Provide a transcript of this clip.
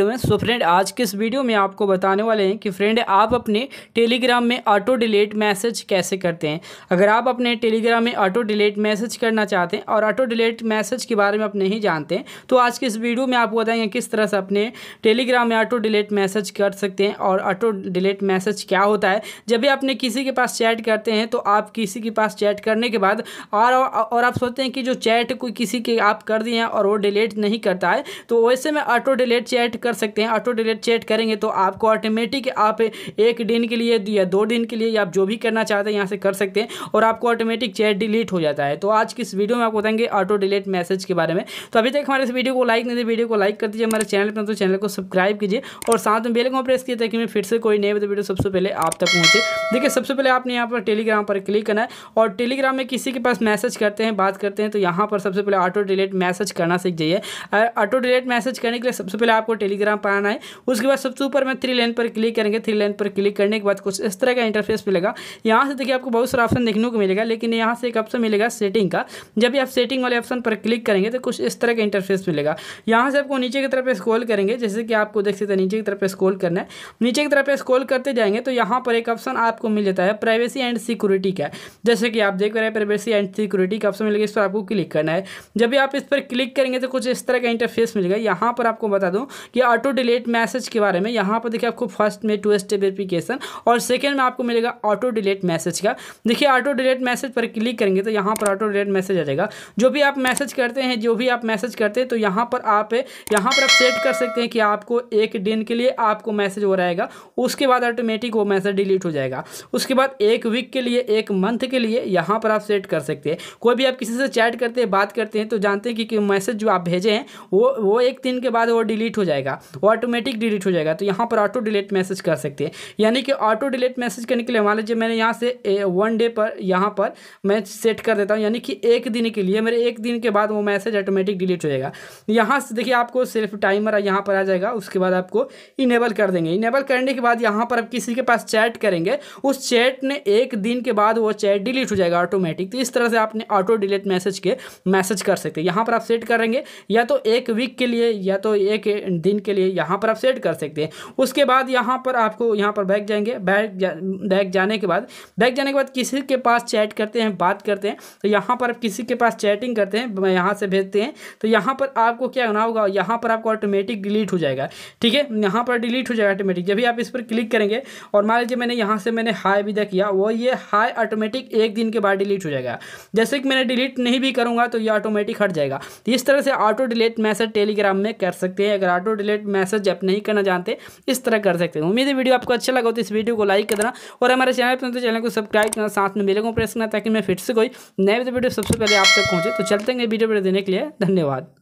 तो मैं so friend आज के इस वीडियो में आपको बताने वाले हैं कि फ्रेंड आप अपने टेलीग्राम में ऑटो डिलीट मैसेज कैसे करते हैं अगर आप अपने टेलीग्राम में ऑटो डिलीट मैसेज करना चाहते हैं और ऑटो डिलीट मैसेज के बारे में आप नहीं जानते तो आज के इस वीडियो में आपको बताएंगे किस तरह से अपने टेलीग्राम में ऑटो डिलीट मैसेज कर सकते हैं और ऑटो डिलीट मैसेज क्या होता है जब भी आपने किसी के पास चैट करते हैं तो आप किसी के पास चैट करने के बाद और और आप सोचते हैं कि जो चैट कोई किसी के आप कर दिए हैं और वो डिलीट नहीं करता है तो वैसे में ऑटो डिलीट चैट कर कर सकते हैं ऑटो डिलेट चेट करेंगे तो आपको ऑटोमेटिक आप एक दिन के लिए या दो दिन के लिए आप जो भी करना चाहते हैं यहाँ से कर सकते हैं और आपको ऑटोमेटिक चैट डिलीट हो जाता है तो आज की इस वीडियो में आपको बताएंगे ऑटो डिलीट मैसेज के बारे में तो अभी तक हमारे इस वीडियो को लाइक नहीं दे वीडियो को लाइक कर दीजिए हमारे चैनल पर तो चैनल को सब्सक्राइब कीजिए और साथ में बेल को प्रेस किया ताकि मैं फिर से कोई नई वीडियो सबसे पहले आप तक पहुँचे देखिए सबसे पहले आपने यहाँ पर टेलीग्राम पर क्लिक करना है और टेलीग्राम में किसी के पास मैसेज करते हैं बात करते हैं तो यहाँ पर सबसे पहले ऑटो डिलीट मैसेज करना सीख जाइए ऑटो डिलीट मैसेज करने के लिए सबसे पहले आपको टेलीग्राम ग्राम पर आना है उसके बाद सबसे ऊपर में थ्री लाइन पर क्लिक करेंगे थ्री लाइन पर क्लिक करने के बाद कुछ इस तरह का इंटरफेस मिलेगा यहाँ से देखिए आपको बहुत सारा ऑप्शन देखने को मिलेगा लेकिन यहाँ से एक ऑप्शन मिलेगा सेटिंग का जब भी आप सेटिंग वाले ऑप्शन पर क्लिक करेंगे तो कुछ इस तरह का इंटरफेस मिलेगा यहाँ से आपको नीचे की तरफ स्क्रॉल करेंगे जैसे कि आपको देख सकते हैं नीचे की तरफ स्क्रॉल करना है नीचे की तरफ स्क्रॉल करते जाएंगे तो यहाँ पर एक ऑप्शन आपको मिल जाता है प्राइवेसी एंड सिक्योरिटी का जैसे कि आप देख रहे हैं प्राइवेसी एंड सिक्योरिटी का ऑप्शन मिलेगा इस पर आपको क्लिक करना है जब भी आप इस पर क्लिक करेंगे तो कुछ इस तरह का इंटरफेस मिलेगा यहाँ पर आपको बता दूँ कि या ऑटो डिलीट मैसेज के बारे में यहाँ पर देखिए आपको फर्स्ट में टू स्टेप वेरिफिकेशन और सेकेंड में आपको मिलेगा ऑटो डिलीट मैसेज का देखिए ऑटो डिलीट मैसेज पर क्लिक करेंगे तो यहाँ पर ऑटो डिलीट मैसेज आ जाएगा जो भी आप मैसेज करते हैं जो भी आप मैसेज करते हैं तो यहाँ पर आप यहाँ पर आप सेट कर सकते हैं कि आपको एक दिन के लिए आपको मैसेज हो रहेगा उसके बाद ऑटोमेटिक वो मैसेज डिलीट हो जाएगा उसके बाद एक वीक के लिए एक मंथ के लिए यहाँ पर आप सेट कर सकते हैं कोई भी आप किसी से चैट करते हैं बात करते हैं तो जानते हैं कि, कि मैसेज जो आप भेजे हैं वो वो एक दिन के बाद वो डिलीट हो जाएगा जाएगा वो ऑटोमेटिक डिलीट हो जाएगा तो यहाँ पर ऑटो डिलीट मैसेज कर सकते हैं यानी कि ऑटो डिलीट मैसेज करने के लिए मान लीजिए मैंने यहाँ से वन डे पर यहाँ पर मैं सेट कर देता हूँ यानी कि एक दिन के लिए मेरे एक दिन के बाद वो मैसेज ऑटोमेटिक डिलीट हो जाएगा यहाँ से देखिए आपको सिर्फ टाइमर यहाँ पर आ जाएगा उसके बाद आपको इनेबल कर देंगे इनेबल करने के बाद यहाँ पर आप किसी के पास चैट करेंगे उस चैट ने एक दिन के बाद वो चैट डिलीट हो जाएगा ऑटोमेटिक तो इस तरह से आपने ऑटो डिलीट मैसेज के मैसेज कर सकते हैं यहाँ पर आप सेट करेंगे या तो एक वीक के लिए या तो एक दिन के लिए यहाँ पर आप सेट कर सकते हैं उसके बाद यहाँ पर आपको यहाँ पर बैक जाएंगे बैक जा, बैक जाने के बाद बैक जाने के बाद किसी के पास चैट करते हैं बात करते हैं तो यहाँ पर आप किसी के पास चैटिंग करते हैं यहाँ से भेजते हैं तो यहाँ पर आपको क्या होना होगा यहाँ पर आपको ऑटोमेटिक डिलीट हो जाएगा ठीक है यहाँ पर डिलीट हो जाएगा ऑटोमेटिक जब भी आप इस पर क्लिक करेंगे और मान लीजिए मैंने यहाँ से मैंने हाई विदा किया वो ये हाई ऑटोमेटिक एक दिन के बाद डिलीट हो जाएगा जैसे कि मैंने डिलीट नहीं भी करूँगा तो ये ऑटोमेटिक हट जाएगा इस तरह से ऑटो डिलीट मैसेज टेलीग्राम में कर सकते हैं अगर ऑटो डिलीट रिलेटेड मैसेज जब नहीं करना जानते इस तरह कर सकते हैं उम्मीद है वीडियो आपको अच्छा लगा तो इस वीडियो को लाइक करना और हमारे चैनल पर तो चैनल को सब्सक्राइब करना साथ में बेल को प्रेस करना ताकि मैं फिर से कोई नए वीडियो सबसे पहले आप तक पहुँचे तो चलते हैं वीडियो पर देने के लिए धन्यवाद